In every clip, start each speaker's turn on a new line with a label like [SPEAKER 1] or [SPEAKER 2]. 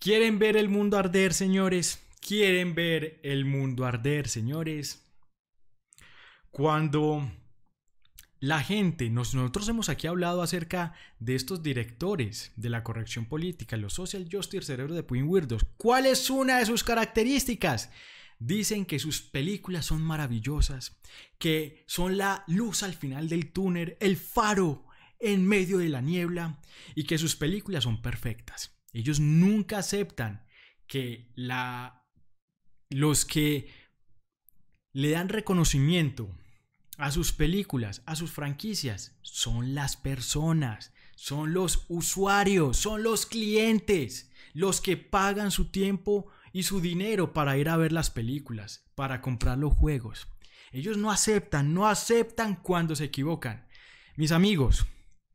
[SPEAKER 1] ¿Quieren ver el mundo arder, señores? ¿Quieren ver el mundo arder, señores? Cuando la gente, nosotros hemos aquí hablado acerca de estos directores de la corrección política, los social justice cerebro de Puin Weirdos. ¿Cuál es una de sus características? Dicen que sus películas son maravillosas, que son la luz al final del túnel, el faro en medio de la niebla y que sus películas son perfectas. Ellos nunca aceptan que la, los que le dan reconocimiento a sus películas, a sus franquicias, son las personas, son los usuarios, son los clientes, los que pagan su tiempo y su dinero para ir a ver las películas, para comprar los juegos. Ellos no aceptan, no aceptan cuando se equivocan. Mis amigos,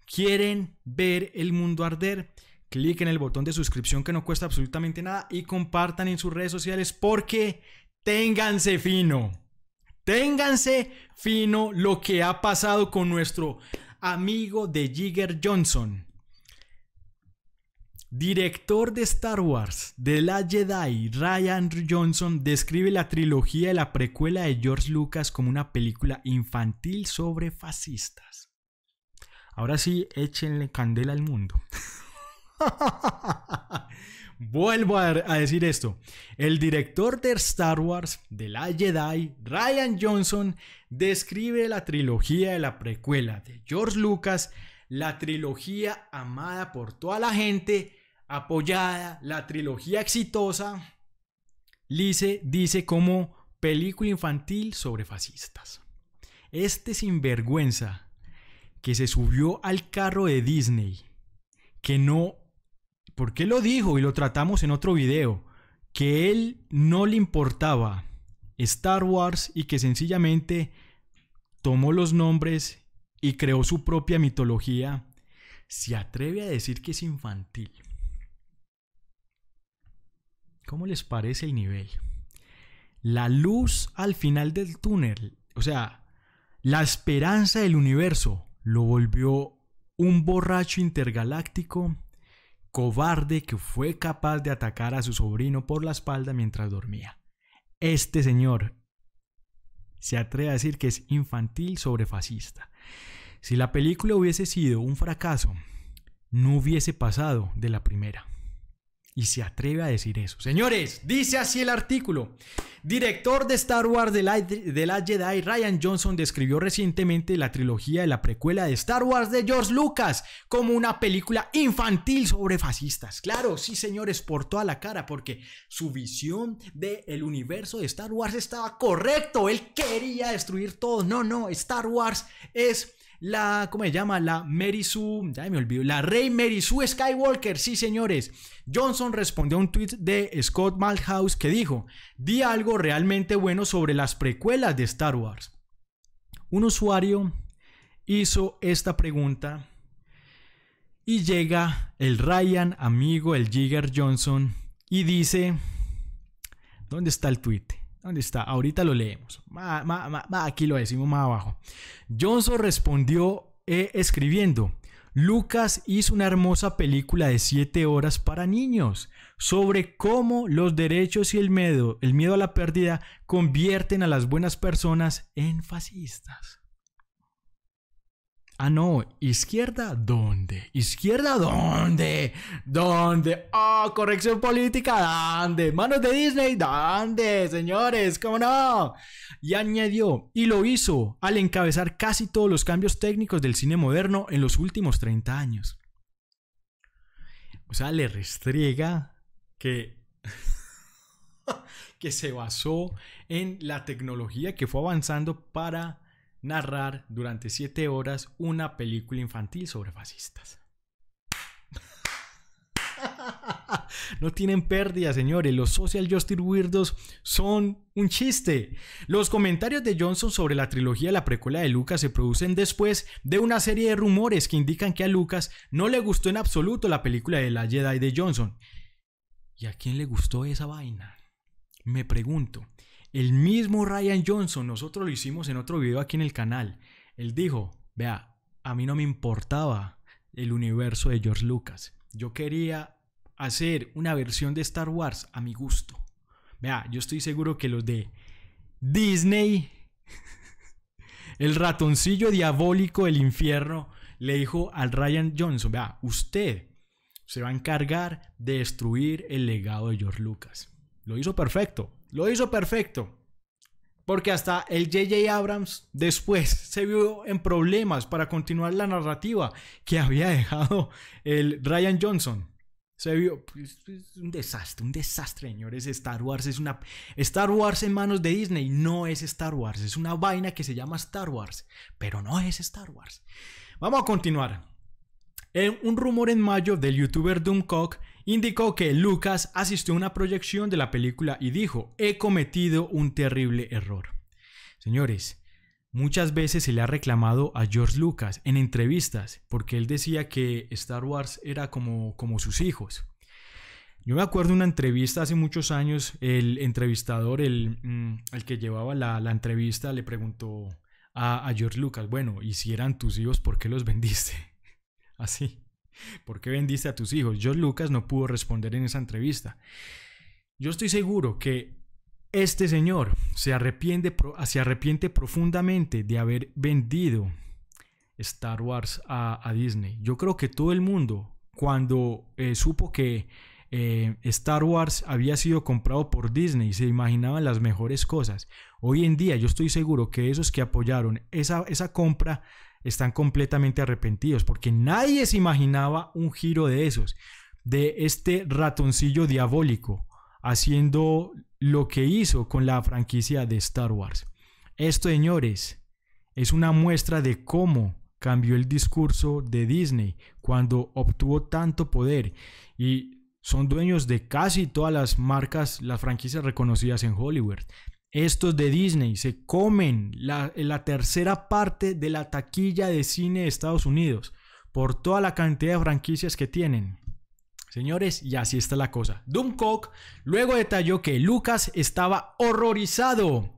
[SPEAKER 1] ¿quieren ver el mundo arder? clic en el botón de suscripción que no cuesta absolutamente nada y compartan en sus redes sociales porque ténganse fino. Ténganse fino lo que ha pasado con nuestro amigo de Jigger Johnson. Director de Star Wars, de la Jedi, Ryan Johnson describe la trilogía y la precuela de George Lucas como una película infantil sobre fascistas. Ahora sí, échenle candela al mundo. Vuelvo a, decir esto. El director de Star Wars, de la Jedi, Ryan Johnson, describe la trilogía de la precuela de George Lucas, la trilogía amada por toda la gente, apoyada, la trilogía exitosa. Lice dice como película infantil sobre fascistas. Este sinvergüenza que se subió al carro de Disney, que no ¿Por qué lo dijo y lo tratamos en otro video, que él no le importaba Star Wars y que sencillamente tomó los nombres y creó su propia mitología, se atreve a decir que es infantil. ¿Cómo les parece el nivel? La luz al final del túnel, o sea, la esperanza del universo, lo volvió un borracho intergaláctico cobarde que fue capaz de atacar a su sobrino por la espalda mientras dormía. Este señor se atreve a decir que es infantil sobre fascista. Si la película hubiese sido un fracaso, no hubiese pasado de la primera y se atreve a decir eso. Señores, dice así el artículo. Director de Star Wars de la, de la, Jedi, Ryan Johnson describió recientemente la trilogía de la precuela de Star Wars de George Lucas como una película infantil sobre fascistas. Claro, sí señores, por toda la cara, porque su visión del el universo de Star Wars estaba correcto. Él quería destruir todo. No, no, Star Wars es la, ¿cómo se llama? La Mary Sue, ya me olvidó la Rey Mary Sue Skywalker, sí señores. Johnson respondió a un tweet de Scott Malhouse que dijo, di algo realmente bueno sobre las precuelas de Star Wars. Un usuario hizo esta pregunta y llega el Ryan, amigo, el Jigger Johnson, y dice, ¿dónde está el tweet? ¿Dónde está? Ahorita lo leemos. aquí lo decimos más abajo. Johnson respondió eh, escribiendo, Lucas hizo una hermosa película de siete horas para niños sobre cómo los derechos y el miedo, el miedo a la pérdida, convierten a las buenas personas en fascistas. Ah, no, izquierda, ¿dónde? Izquierda, ¿dónde? ¿Dónde? Ah, corrección política, ¿dónde? Manos de Disney, ¿dónde? Señores, ¿cómo no? Y añadió, y lo hizo al encabezar casi todos los cambios técnicos del cine moderno en los últimos 30 años. O sea, le restriega que, que se basó en la tecnología que fue avanzando para narrar durante 7 horas una película infantil sobre fascistas. No tienen pérdida, señores. Los social justice weirdos son un chiste. Los comentarios de Johnson sobre la trilogía de la precuela de Lucas se producen después de una serie de rumores que indican que a Lucas no le gustó en absoluto la película de la Jedi de Johnson. ¿Y a quién le gustó esa vaina? Me pregunto. El mismo Ryan Johnson, nosotros lo hicimos en otro video aquí en el canal. Él dijo, vea, a mí no me importaba el universo de George Lucas. Yo quería hacer una versión de Star Wars a mi gusto. Vea, yo estoy seguro que los de Disney, el ratoncillo diabólico del infierno, le dijo al Ryan Johnson, vea, usted se va a encargar de destruir el legado de George Lucas. Lo hizo perfecto, lo hizo perfecto. Porque hasta el JJ Abrams después se vio en problemas para continuar la narrativa que había dejado el Ryan Johnson. Se vio pues, pues, un desastre, un desastre, señores. Star Wars es una Star Wars en manos de Disney no es Star Wars, es una vaina que se llama Star Wars, pero no es Star Wars. Vamos a continuar. Eh, un rumor en mayo del youtuber Doomcock indicó que Lucas asistió a una proyección de la película y dijo, he cometido un terrible error. Señores, Muchas veces se le ha reclamado a George Lucas en entrevistas porque él decía que Star Wars era como, como sus hijos. Yo me acuerdo de una entrevista hace muchos años, el entrevistador, el, mm, que llevaba la, entrevista, le preguntó a, a George Lucas, bueno, y si eran tus hijos, ¿por qué los vendiste? Así. ¿Por qué vendiste a tus hijos? George Lucas no pudo responder en esa entrevista. Yo estoy seguro que este señor se arrepiente, ah, profundamente de haber vendido Star Wars a, Disney. Yo creo que todo el mundo, cuando eh, supo que eh, Star Wars había sido comprado por Disney, se imaginaban las mejores cosas. Hoy en día yo estoy seguro que esos que apoyaron esa, esa compra están completamente arrepentidos porque nadie se imaginaba un giro de esos, de este ratoncillo diabólico haciendo lo que hizo con la franquicia de Star Wars. Esto, señores, es una muestra de cómo cambió el discurso de Disney cuando obtuvo tanto poder y son dueños de casi todas las marcas, las franquicias reconocidas en Hollywood. Estos de Disney se comen la, tercera parte de la taquilla de cine de Estados Unidos por toda la cantidad de franquicias que tienen. Señores, y así está la cosa. Doomcock luego detalló que Lucas estaba horrorizado.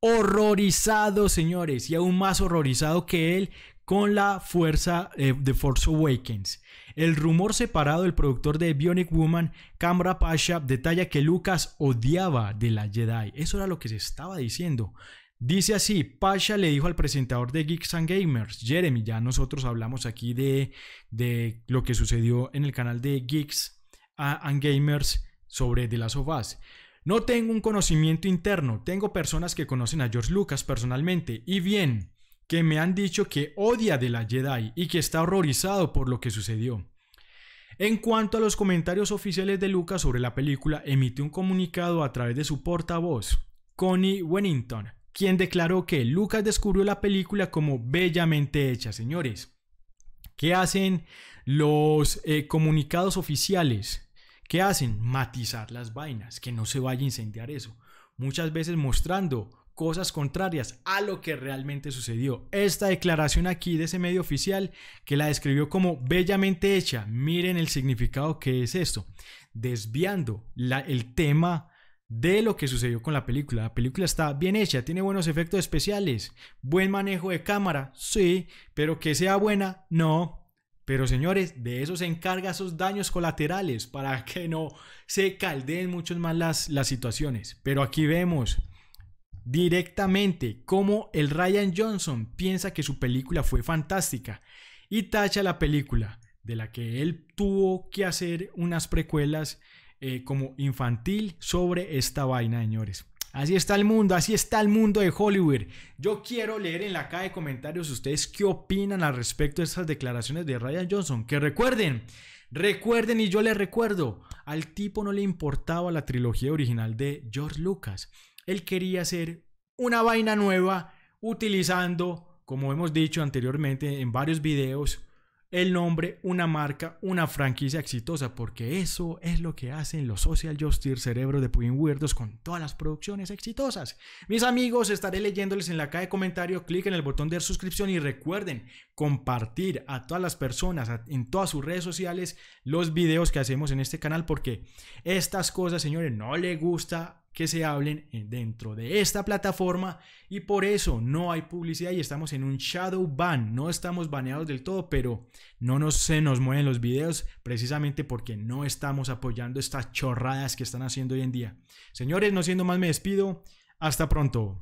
[SPEAKER 1] Horrorizado, señores, y aún más horrorizado que él con la fuerza eh, de Force Awakens. El rumor separado del productor de Bionic Woman, Kamra Pasha, detalla que Lucas odiaba de la Jedi. Eso era lo que se estaba diciendo. Dice así, Pasha le dijo al presentador de Geeks and Gamers, Jeremy, ya nosotros hablamos aquí de, lo que sucedió en el canal de Geeks and Gamers sobre de las of Us. No tengo un conocimiento interno, tengo personas que conocen a George Lucas personalmente. Y bien, que me han dicho que odia de la Jedi y que está horrorizado por lo que sucedió. En cuanto a los comentarios oficiales de Lucas sobre la película, emite un comunicado a través de su portavoz, Connie Wennington, quien declaró que Lucas descubrió la película como bellamente hecha, señores. ¿Qué hacen los eh, comunicados oficiales? ¿Qué hacen? Matizar las vainas, que no se vaya a incendiar eso. Muchas veces mostrando cosas contrarias a lo que realmente sucedió. Esta declaración aquí de ese medio oficial que la describió como bellamente hecha, miren el significado que es esto, desviando la, el tema de lo que sucedió con la película. La película está bien hecha, tiene buenos efectos especiales, buen manejo de cámara, sí, pero que sea buena, no. Pero señores, de eso se encarga esos daños colaterales para que no se caldeen mucho más las, las situaciones. Pero aquí vemos directamente como el Ryan Johnson piensa que su película fue fantástica y tacha la película de la que él tuvo que hacer unas precuelas eh, como infantil sobre esta vaina, señores. Así está el mundo, así está el mundo de Hollywood. Yo quiero leer en la caja de comentarios ustedes qué opinan al respecto de estas declaraciones de Ryan Johnson. Que recuerden, recuerden y yo les recuerdo, al tipo no le importaba la trilogía original de George Lucas él quería hacer una vaina nueva utilizando, como hemos dicho anteriormente en varios videos, el nombre, una marca, una franquicia exitosa, porque eso es lo que hacen los Social Justice Cerebro de Puyin Weirdos con todas las producciones exitosas. Mis amigos, estaré leyéndoles en la caja de comentarios. clic en el botón de suscripción y recuerden compartir a todas las personas en todas sus redes sociales los videos que hacemos en este canal, porque estas cosas, señores, no le gusta que se hablen eh, dentro de esta plataforma y por eso no hay publicidad y estamos en un shadow ban, no estamos baneados del todo, pero no nos, se nos mueven los videos precisamente porque no estamos apoyando estas chorradas que están haciendo hoy en día. Señores, no siendo más me despido, hasta pronto.